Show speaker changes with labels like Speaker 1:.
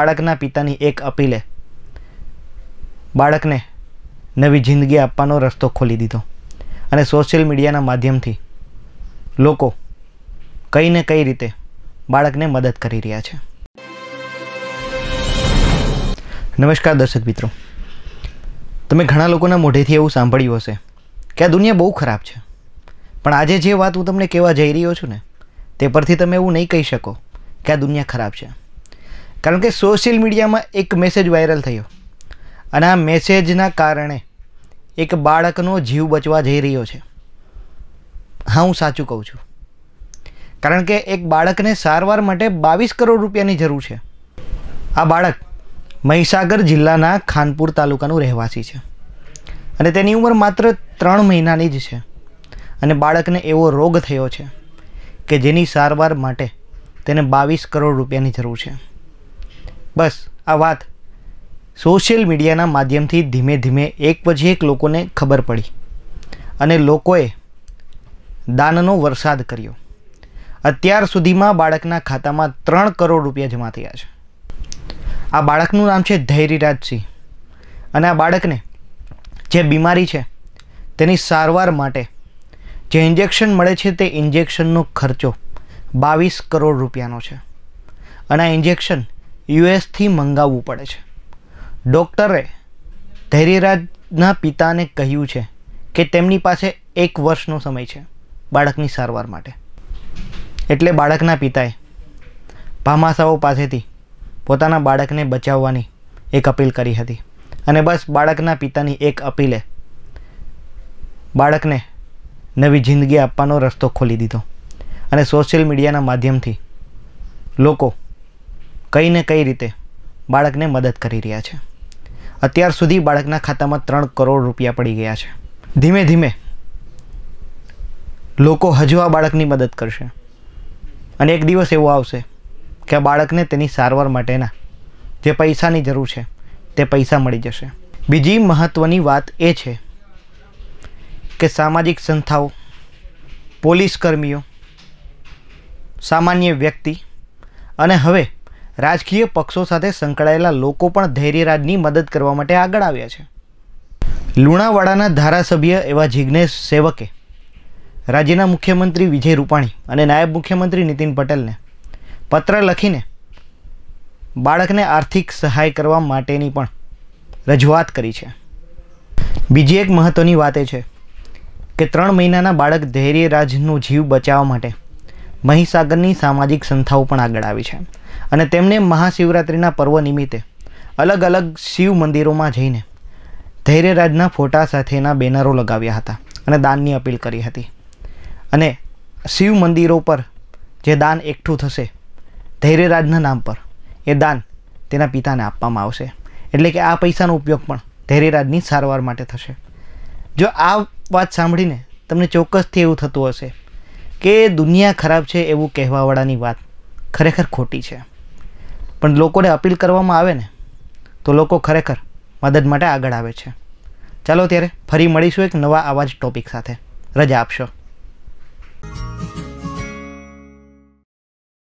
Speaker 1: બાળકના પિતાની એક અપીલે બાળકને નવી જિંદગી આપવાનો રસ્તો ખોલી દીધો અને સોશિયલ મીડિયાના માધ્યમથી લોકો કઈ ને કઈ રીતે બાળકને મદદ કરી રહ્યા છે નમસ્કાર દર્શક મિત્રો તમે ઘણા લોકોના મોઢેથી એવું સાંભળ્યું હશે કે આ દુનિયા બહુ ખરાબ છે પણ આજે જે વાત હું તમને કહેવા જઈ રહ્યો છું ને તે પરથી તમે એવું નહીં કહી શકો કે આ દુનિયા ખરાબ છે કારણ કે સોશિયલ મીડિયામાં એક મેસેજ વાયરલ થયો અને આ મેસેજના કારણે એક બાળકનો જીવ બચવા જઈ રહ્યો છે હા હું સાચું કહું છું કારણ કે એક બાળકને સારવાર માટે બાવીસ કરોડ રૂપિયાની જરૂર છે આ બાળક મહીસાગર જિલ્લાના ખાનપુર તાલુકાનું રહેવાસી છે અને તેની ઉંમર માત્ર ત્રણ મહિનાની જ છે અને બાળકને એવો રોગ થયો છે કે જેની સારવાર માટે તેને બાવીસ કરોડ રૂપિયાની જરૂર છે બસ આ વાત સોશિયલ મીડિયાના માધ્યમથી ધીમે ધીમે એક પછી એક લોકોને ખબર પડી અને લોકોએ દાનનો વરસાદ કર્યો અત્યાર સુધીમાં બાળકના ખાતામાં ત્રણ કરોડ રૂપિયા જમા થયા છે આ બાળકનું નામ છે ધૈર્યરાજસિંહ અને આ બાળકને જે બીમારી છે તેની સારવાર માટે જે ઇન્જેક્શન મળે છે તે ઇન્જેક્શનનો ખર્ચો બાવીસ કરોડ રૂપિયાનો છે અને આ ઇન્જેક્શન યુએસથી મંગાવવું પડે છે ડૉક્ટરે ધૈર્યરાજના પિતાને કહ્યું છે કે તેમની પાસે એક વર્ષનો સમય છે બાળકની સારવાર માટે એટલે બાળકના પિતાએ ભામાસાઓ પાસેથી પોતાના બાળકને બચાવવાની એક અપીલ કરી હતી અને બસ બાળકના પિતાની એક અપીલે બાળકને નવી જિંદગી આપવાનો રસ્તો ખોલી દીધો અને સોશિયલ મીડિયાના માધ્યમથી લોકો કઈ ને કઈ રીતે બાળકને મદદ કરી રહ્યા છે અત્યાર સુધી બાળકના ખાતામાં ત્રણ કરોડ રૂપિયા પડી ગયા છે ધીમે ધીમે લોકો હજુ આ બાળકની મદદ કરશે અને એક દિવસ એવો આવશે કે આ બાળકને તેની સારવાર માટેના જે પૈસાની જરૂર છે તે પૈસા મળી જશે બીજી મહત્ત્વની વાત એ છે કે સામાજિક સંસ્થાઓ પોલીસ કર્મીઓ સામાન્ય વ્યક્તિ અને હવે રાજકીય પક્ષો સાથે સંકળાયેલા લોકો પણ ધૈર્યરાજની મદદ કરવા માટે આગળ આવ્યા છે લુણાવાડાના ધારાસભ્ય એવા જિજ્ઞેશ સેવકે રાજ્યના મુખ્યમંત્રી વિજય રૂપાણી અને નાયબ મુખ્યમંત્રી નીતિન પટેલને પત્ર લખીને બાળકને આર્થિક સહાય કરવા માટેની પણ રજૂઆત કરી છે બીજી એક મહત્ત્વની વાત એ છે કે ત્રણ મહિનાના બાળક ધૈર્યરાજનો જીવ બચાવવા માટે મહીસાગરની સામાજિક સંસ્થાઓ પણ આગળ આવી છે અને તેમને મહાશિવરાત્રિના પર્વ નિમિત્તે અલગ અલગ શિવ મંદિરોમાં જઈને ધૈર્યરાજના ફોટા સાથેના બેનરો લગાવ્યા હતા અને દાનની અપીલ કરી હતી અને શિવ મંદિરો પર જે દાન એકઠું થશે ધૈર્યરાજના નામ પર એ દાન તેના પિતાને આપવામાં આવશે એટલે કે આ પૈસાનો ઉપયોગ પણ ધૈર્યરાજની સારવાર માટે થશે જો આ વાત સાંભળીને તમને ચોક્કસથી એવું થતું હશે કે દુનિયા ખરાબ છે એવું કહેવાવાળાની વાત ખરેખર ખોટી છે પણ લોકોને અપીલ કરવામાં આવે ને તો લોકો ખરેખર મદદ માટે આગળ આવે છે ચાલો ત્યારે ફરી મળીશું એક નવા આવા જ ટોપિક સાથે રજા આપશો